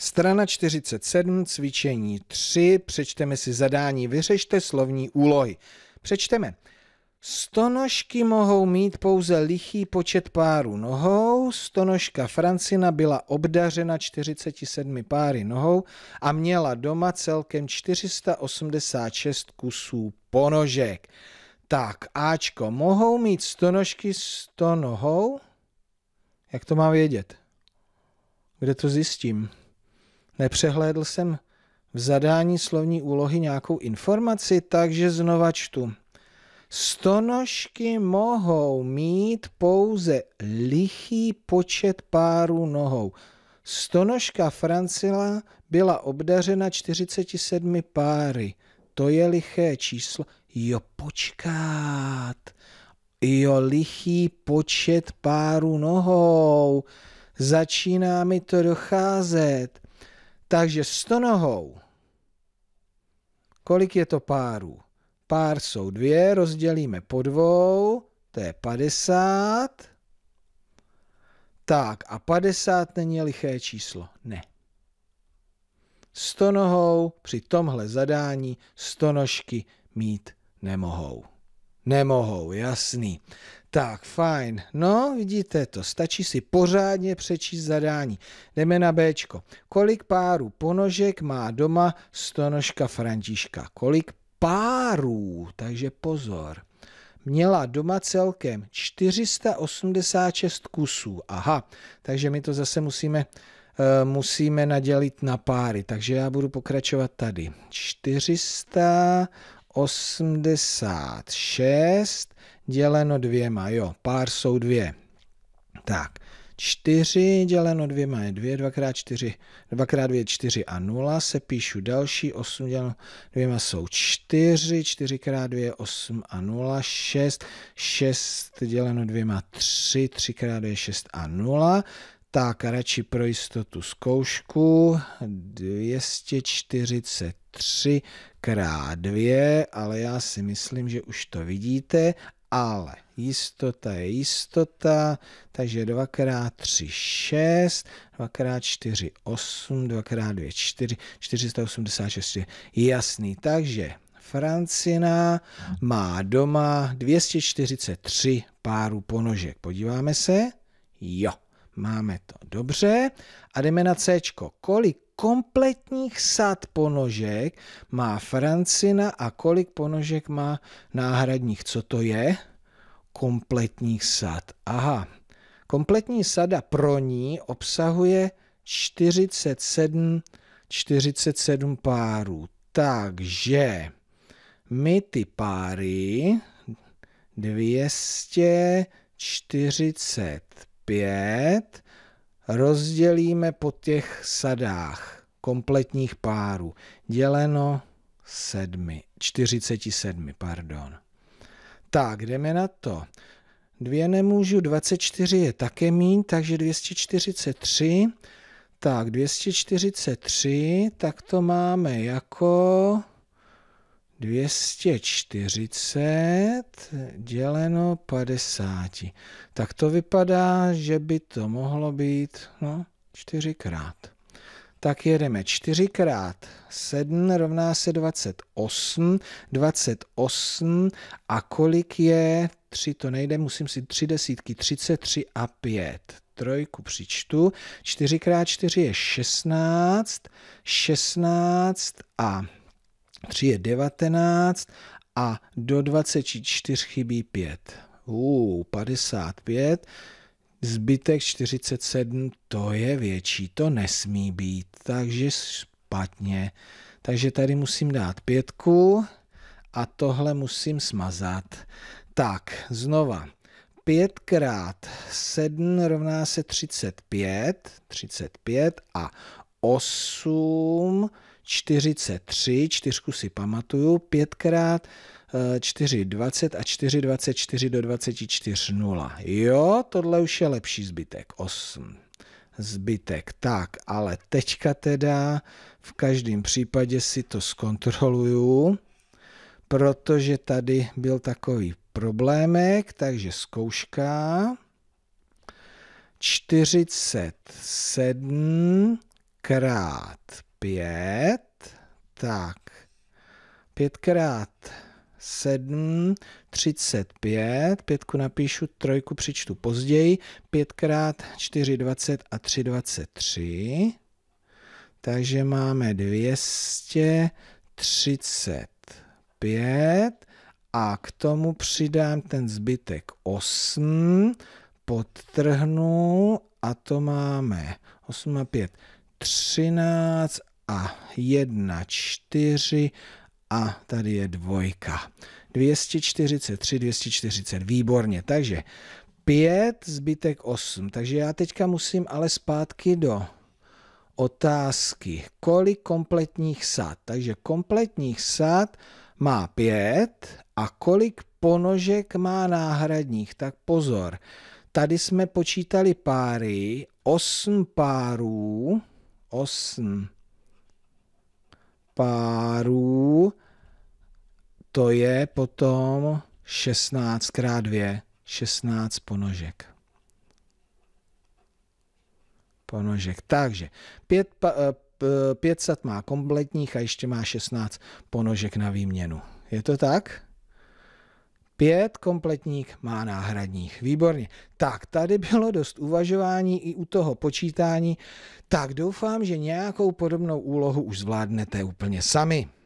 Strana 47, cvičení 3, přečteme si zadání, vyřešte slovní úlohy. Přečteme. Stonožky mohou mít pouze lichý počet párů nohou, stonožka Francina byla obdařena 47 páry nohou a měla doma celkem 486 kusů ponožek. Tak, Ačko, mohou mít stonožky nohou? Jak to mám vědět? Kde to zjistím? Nepřehlédl jsem v zadání slovní úlohy nějakou informaci, takže znova čtu. Stonožky mohou mít pouze lichý počet párů nohou. Stonožka Francila byla obdařena 47 páry. To je liché číslo. Jo, počkat. Jo, lichý počet párů nohou. Začíná mi to docházet. Takže stonohou, kolik je to párů? Pár jsou dvě, rozdělíme po dvou, to je 50. Tak a 50 není liché číslo. Ne. Stonohou při tomhle zadání stonožky mít nemohou. Nemohou, jasný. Tak, fajn. No, vidíte to, stačí si pořádně přečíst zadání. Jdeme na B. Kolik párů ponožek má doma stonožka Františka? Kolik párů? Takže pozor. Měla doma celkem 486 kusů. Aha, takže my to zase musíme eh, musíme nadělit na páry. Takže já budu pokračovat tady. 400 86 děleno dvěma, jo, pár jsou dvě. Tak, 4 děleno dvěma je 2, 2 krát 4, 2 krát 2 je 4 a 0, se píšu další, 8 děleno dvěma jsou 4, 4 krát 2 je 8 a 0, 6, 6 děleno dvěma 3, 3 krát 2 je 6 a 0, tak radši pro jistotu zkoušku 243 krát dvě, ale já si myslím, že už to vidíte, ale jistota je jistota, takže 2 x 3 6, 2 x 4 8, 2 x 2 4, 486 je jasný. Takže Francina má doma 243 párů ponožek. Podíváme se? Jo, máme to dobře. A jdeme na C. Kolik kompletních sad ponožek má Francina a kolik ponožek má náhradních. Co to je? Kompletních sad. Aha. Kompletní sada pro ní obsahuje 47, 47 párů. Takže my ty páry 245 rozdělíme po těch sadách kompletních párů děleno sedmi, 47, pardon. Tak, jdeme na to. Dvě nemůžu, 24 je také míň, takže 243. Tak, 243, tak to máme jako 240 děleno 50. Tak to vypadá, že by to mohlo být no, čtyřikrát. Tak jedeme 4 krát 7 rovná se 28, 28 a kolik je 3, to nejde, musím si 3 desítky, 33 a 5. Trojku přičtu, 4 krát 4 je 16, 16 a 3 je 19 a do 24 chybí 5. Uh, 55, zbytek 47, to je větší, to nesmí být, takže špatně. Takže tady musím dát pětku a tohle musím smazat. Tak, znova. 5 krát 7 rovná se 35, 35 a 8 43, čtyřku si pamatuju, pětkrát 20 eh, a 4, 24 do 24, 0. Jo, tohle už je lepší zbytek, 8 zbytek. Tak, ale teďka teda v každém případě si to zkontroluju, protože tady byl takový problémek, takže zkouška. 47 krát 5. Tak, 5 krát 7, 35, pětku napíšu, trojku přičtu později, 5 krát 4, 20 a 3, 23. Takže máme 235 a k tomu přidám ten zbytek 8, podtrhnu a to máme 8 a 5, 13 a 1, 4 a tady je dvojka. 243, 240, výborně. Takže 5, zbytek 8. Takže já teďka musím ale zpátky do otázky. Kolik kompletních sad? Takže kompletních sad má 5 a kolik ponožek má náhradních? Tak pozor, tady jsme počítali páry, 8 párů, 8 párů, to je potom 16 x 2, 16 ponožek. Ponožek. Takže 5, 500 eh, eh, má kompletních a ještě má 16 ponožek na výměnu. Je to tak? Pět kompletník má náhradních. Výborně. Tak, tady bylo dost uvažování i u toho počítání. Tak doufám, že nějakou podobnou úlohu už zvládnete úplně sami.